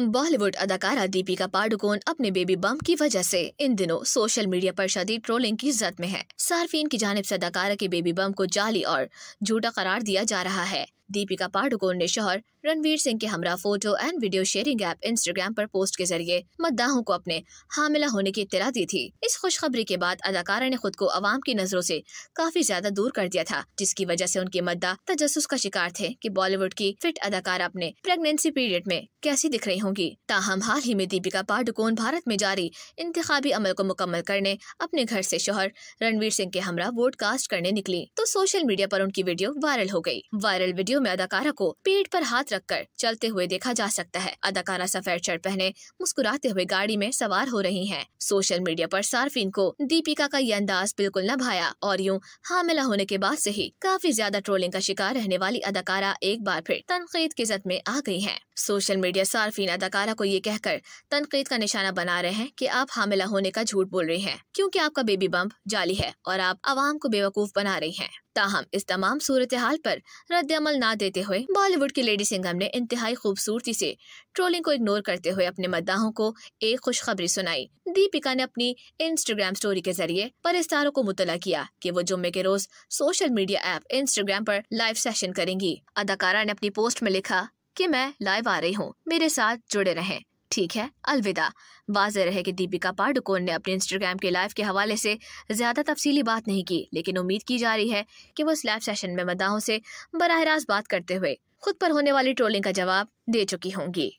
बॉलीवुड अदाकारा दीपिका पाडुकोन अपने बेबी बम की वजह से इन दिनों सोशल मीडिया पर शदीद ट्रोलिंग की जद में है सार्फिन की जानब से अदाकारा के बेबी बम को जाली और झूठा करार दिया जा रहा है दीपिका पाडुकोन ने शोहर रणवीर सिंह के हमरा photo and video sharing app Instagram पर पोस्ट के जरिए मद्दाहों को अपने हामिला होने की इतला दी थी इस खुशखबरी के बाद अदाकारा ने खुद को आवाम की नजरों से काफी ज्यादा दूर कर दिया था जिसकी वजह से उनके मद्दा तजस का शिकार थे की बॉलीवुड की फिट अदाकारा अपने प्रेगनेंसी पीरियड में कैसी दिख रही होंगी ताहम हाल ही में दीपिका पाडुकोन भारत में जारी इंतबी अमल को मुकम्मल करने अपने घर ऐसी शोहर रणवीर सिंह के हमरा वोट कास्ट करने निकली तो सोशल मीडिया आरोप उनकी वीडियो वायरल हो गयी वायरल वीडियो वीडियो में अदाकारा को पेट पर हाथ रखकर चलते हुए देखा जा सकता है अदाकारा सफेद शर्ट पहने मुस्कुराते हुए गाड़ी में सवार हो रही हैं। सोशल मीडिया पर सार्फिन को दीपिका का ये अंदाज बिल्कुल न भाया और यूँ हामिला होने के बाद से ही काफी ज्यादा ट्रोलिंग का शिकार रहने वाली अदाकारा एक बार फिर तनकीद के जद में आ गई है सोशल मीडिया सार्फिन अदाकारा को ये कहकर तनकीद का निशाना बना रहे हैं कि आप हामिला होने का झूठ बोल रही हैं क्योंकि आपका बेबी बम्प जाली है और आप आवाम को बेवकूफ बना रही हैं ताहम इस तमाम सूरत हाल पर रद्दमल ना देते हुए बॉलीवुड की लेडी सिंगम ने इंतहाई खूबसूरती से ट्रोलिंग को इग्नोर करते हुए अपने मद्दाहों को एक खुशखबरी सुनाई दीपिका ने अपनी इंस्टाग्राम स्टोरी के जरिए परिस्तारों को मुतला किया कि वो जुम्मे के रोज सोशल मीडिया ऐप इंस्टाग्राम पर लाइव सेशन करेंगी अदाकारा ने अपनी पोस्ट में लिखा कि मैं लाइव आ रही हूँ मेरे साथ जुड़े रहें ठीक है अलविदा वाजह रहे कि दीपिका पाडुकोन ने अपने इंस्टाग्राम के लाइव के हवाले से ज़्यादा तफसीली बात नहीं की लेकिन उम्मीद की जा रही है कि वो इस लाइव सेशन में मदाहों से बरह रास्त बात करते हुए खुद पर होने वाली ट्रोलिंग का जवाब दे चुकी होंगी